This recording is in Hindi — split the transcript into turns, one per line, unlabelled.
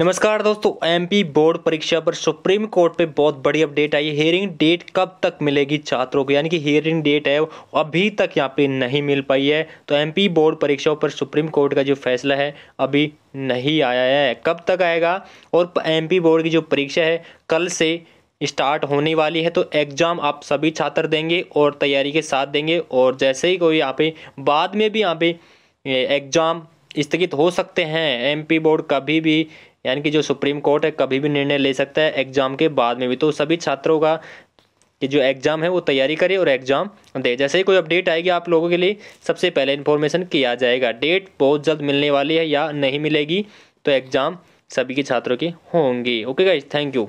नमस्कार दोस्तों एमपी बोर्ड परीक्षा पर सुप्रीम कोर्ट पे बहुत बड़ी अपडेट आई है हेयरिंग डेट कब तक मिलेगी छात्रों को यानी कि हेयरिंग डेट है अभी तक यहाँ पे नहीं मिल पाई है तो एमपी बोर्ड परीक्षाओं पर सुप्रीम कोर्ट का जो फैसला है अभी नहीं आया है कब तक आएगा और एमपी बोर्ड की जो परीक्षा है कल से स्टार्ट होने वाली है तो एग्ज़ाम आप सभी छात्र देंगे और तैयारी के साथ देंगे और जैसे ही कोई यहाँ पे बाद में भी यहाँ पे एग्ज़ाम स्थगित हो सकते हैं एमपी बोर्ड कभी भी यानी कि जो सुप्रीम कोर्ट है कभी भी निर्णय ले सकता है एग्ज़ाम के बाद में भी तो सभी छात्रों का कि जो एग्ज़ाम है वो तैयारी करे और एग्ज़ाम दे जैसे ही कोई अपडेट आएगी आप लोगों के लिए सबसे पहले इन्फॉर्मेशन किया जाएगा डेट बहुत जल्द मिलने वाली है या नहीं मिलेगी तो एग्ज़ाम सभी के छात्रों के होंगे ओके गाइज थैंक यू